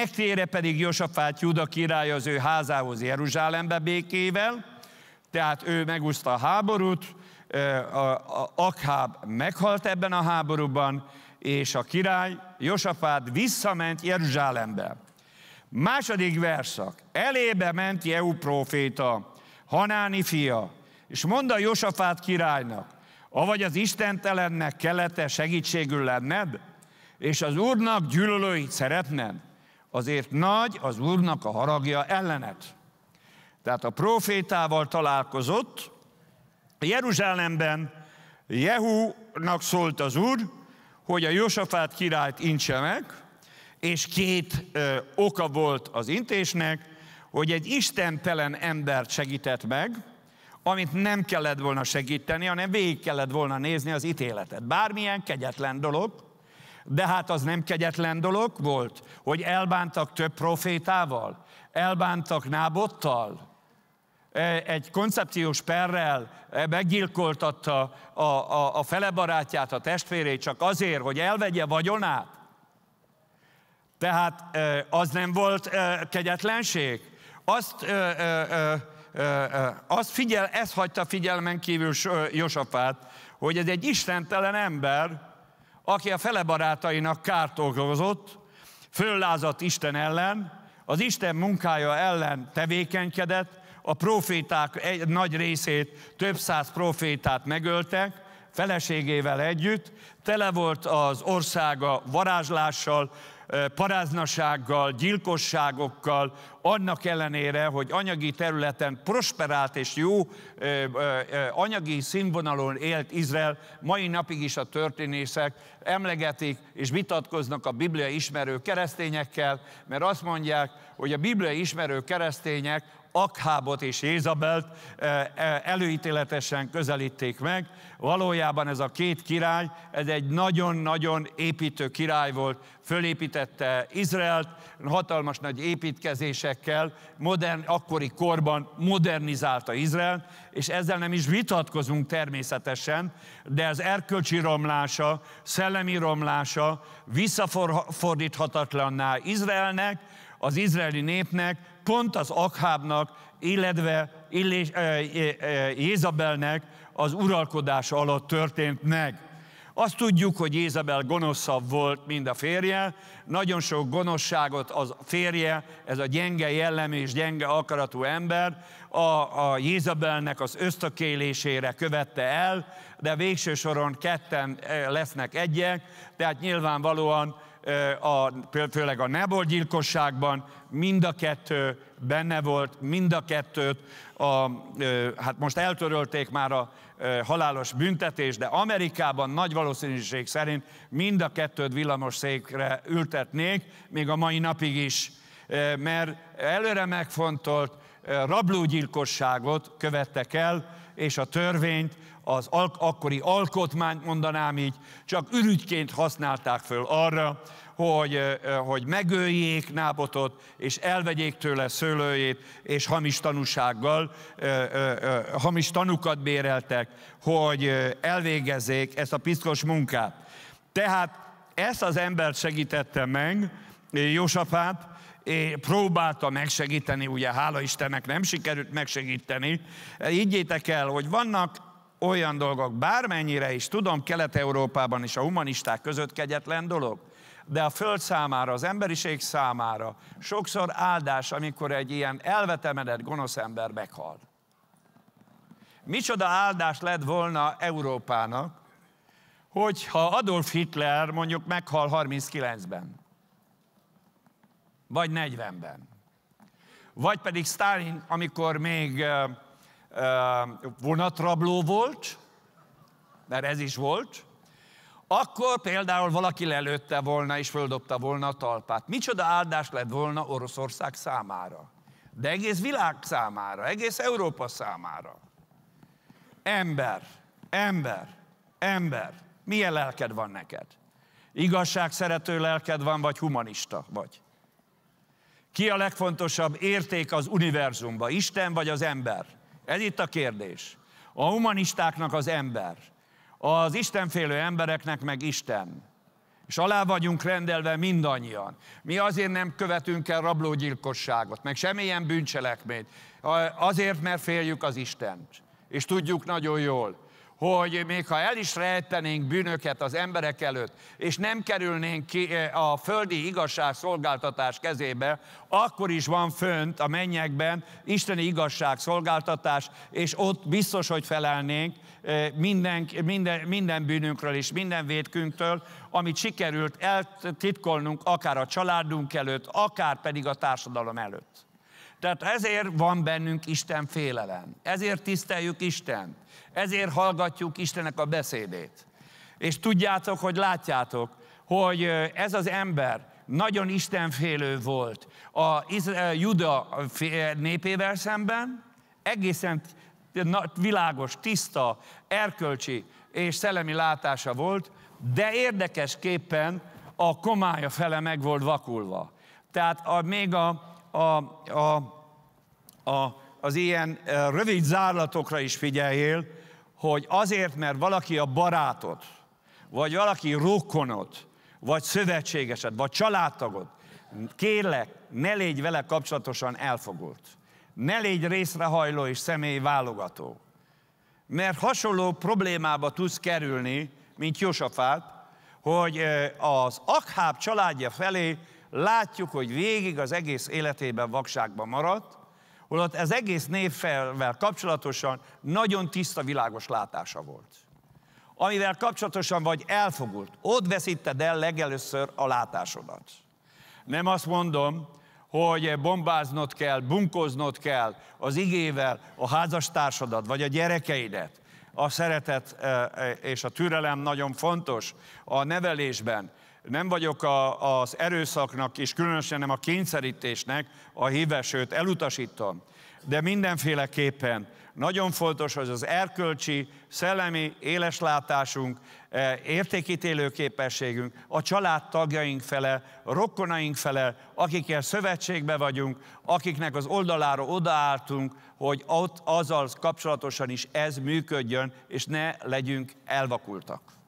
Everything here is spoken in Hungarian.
Megtére pedig Josafát Juda király az ő házához Jeruzsálembe békével, tehát ő megúszta a háborút, Akháb meghalt ebben a háborúban, és a király Josafát visszament Jeruzsálembe. Második verszak. Elébe ment Jeú próféta, Hanáni fia, és mondta Josafát királynak, avagy az istentelennek kellete segítségül lenned, és az úrnak gyűlölőit szeretned, azért nagy az Úrnak a haragja ellenet. Tehát a profétával találkozott, Jeruzsálemben Jehúnak szólt az Úr, hogy a Josafát királyt intse meg, és két ö, oka volt az intésnek, hogy egy istentelen embert segített meg, amit nem kellett volna segíteni, hanem végig kellett volna nézni az ítéletet. Bármilyen kegyetlen dolog, de hát az nem kegyetlen dolog volt, hogy elbántak több profétával, elbántak Nábottal, e, egy koncepciós perrel e, meggyilkoltatta a, a, a felebarátját, a testvérét, csak azért, hogy elvegye vagyonát. Tehát e, az nem volt kegyetlenség. Azt, azt figyel, ez hagyta figyelmen kívül Josafát, hogy ez egy istentelen ember, aki a fele barátainak kárt okozott, föllázadt Isten ellen, az Isten munkája ellen tevékenykedett, a proféták egy nagy részét, több száz profétát megöltek, feleségével együtt, tele volt az országa varázslással, paráznasággal, gyilkosságokkal, annak ellenére, hogy anyagi területen prosperált és jó anyagi színvonalon élt Izrael, mai napig is a történészek emlegetik és vitatkoznak a Biblia ismerő keresztényekkel, mert azt mondják, hogy a Biblia ismerő keresztények Akhábot és Jézabelt eh, eh, előítéletesen közelíték meg. Valójában ez a két király, ez egy nagyon-nagyon építő király volt, fölépítette Izraelt, hatalmas nagy építkezésekkel, modern, akkori korban modernizálta Izrael, és ezzel nem is vitatkozunk természetesen, de az erkölcsi romlása, szellemi romlása visszafordíthatatlanná Izraelnek, az izraeli népnek, pont az Akhábnak, illetve Jézabelnek az uralkodása alatt történt meg. Azt tudjuk, hogy Jézabel gonoszabb volt, mint a férje. Nagyon sok gonoszságot az férje, ez a gyenge jellem és gyenge akaratú ember, a, a Jézabelnek az ösztökélésére követte el, de végső soron ketten lesznek egyek, tehát nyilvánvalóan a, főleg a Nebol gyilkosságban, mind a kettő benne volt, mind a kettőt, a, hát most eltörölték már a halálos büntetés, de Amerikában nagy valószínűség szerint mind a kettőt villamos székre ültetnék, még a mai napig is, mert előre megfontolt rablógyilkosságot követtek el, és a törvényt, az al- akkori alkotmányt mondanám így, csak ürügyként használták föl arra, hogy, hogy megöljék Nábotot, és elvegyék tőle szőlőjét, és hamis tanúsággal, hamis tanukat béreltek, hogy elvégezzék ezt a piszkos munkát. Tehát ezt az embert segítette meg, és próbálta megsegíteni, ugye hála Istennek nem sikerült megsegíteni. Így el, hogy vannak olyan dolgok, bármennyire is, tudom, Kelet-Európában is a humanisták között kegyetlen dolog, de a föld számára, az emberiség számára sokszor áldás, amikor egy ilyen elvetemedett gonosz ember meghal. Micsoda áldás lett volna Európának, hogyha Adolf Hitler mondjuk meghal 39-ben, vagy 40-ben, vagy pedig Stalin, amikor még vonatrabló volt, mert ez is volt, akkor például valaki lelőtte volna és földobta volna a talpát. Micsoda áldás lett volna Oroszország számára, de egész világ számára, egész Európa számára. Ember, ember, ember, milyen lelked van neked? Igazság szerető lelked van, vagy humanista vagy? Ki a legfontosabb érték az univerzumban, Isten vagy az ember? Ez itt a kérdés. A humanistáknak az ember, az Istenfélő embereknek meg Isten. És alá vagyunk rendelve mindannyian. Mi azért nem követünk el rablógyilkosságot, meg semmilyen bűncselekményt. Azért, mert féljük az Istent. És tudjuk nagyon jól, hogy még ha el is rejtenénk bűnöket az emberek előtt, és nem kerülnénk ki eh, a földi igazság szolgáltatás kezébe, akkor is van fönt a mennyekben isteni igazság szolgáltatás, és ott biztos, hogy felelnénk eh, minden, minden, minden bűnünkről és minden védkünktől, amit sikerült eltitkolnunk akár a családunk előtt, akár pedig a társadalom előtt. Tehát ezért van bennünk Isten félelem. Ezért tiszteljük Isten. Ezért hallgatjuk Istennek a beszédét. És tudjátok, hogy látjátok, hogy ez az ember nagyon istenfélő volt a Juda népével szemben, egészen világos, tiszta, erkölcsi és szellemi látása volt, de érdekesképpen a komája fele meg volt vakulva. Tehát a, még a, a, a a, az ilyen rövid zárlatokra is figyeljél, hogy azért, mert valaki a barátod, vagy valaki rokonod, vagy szövetségesed, vagy családtagod, kérlek, ne légy vele kapcsolatosan elfogult. Ne légy részrehajló és személy válogató. Mert hasonló problémába tudsz kerülni, mint Jósafát, hogy az Akháb családja felé látjuk, hogy végig az egész életében vakságban maradt, holott ez egész névfelvel kapcsolatosan nagyon tiszta, világos látása volt. Amivel kapcsolatosan vagy elfogult, ott veszíted el legelőször a látásodat. Nem azt mondom, hogy bombáznod kell, bunkoznod kell az igével a házastársadat, vagy a gyerekeidet. A szeretet eh, eh, és a türelem nagyon fontos a nevelésben, nem vagyok a, az erőszaknak, és különösen nem a kényszerítésnek a híve, sőt elutasítom. De mindenféleképpen nagyon fontos, hogy az erkölcsi, szellemi éleslátásunk, e, értékítélő képességünk, a családtagjaink fele, a rokonaink fele, akikkel szövetségbe vagyunk, akiknek az oldalára odaálltunk, hogy ott azzal kapcsolatosan is ez működjön, és ne legyünk elvakultak.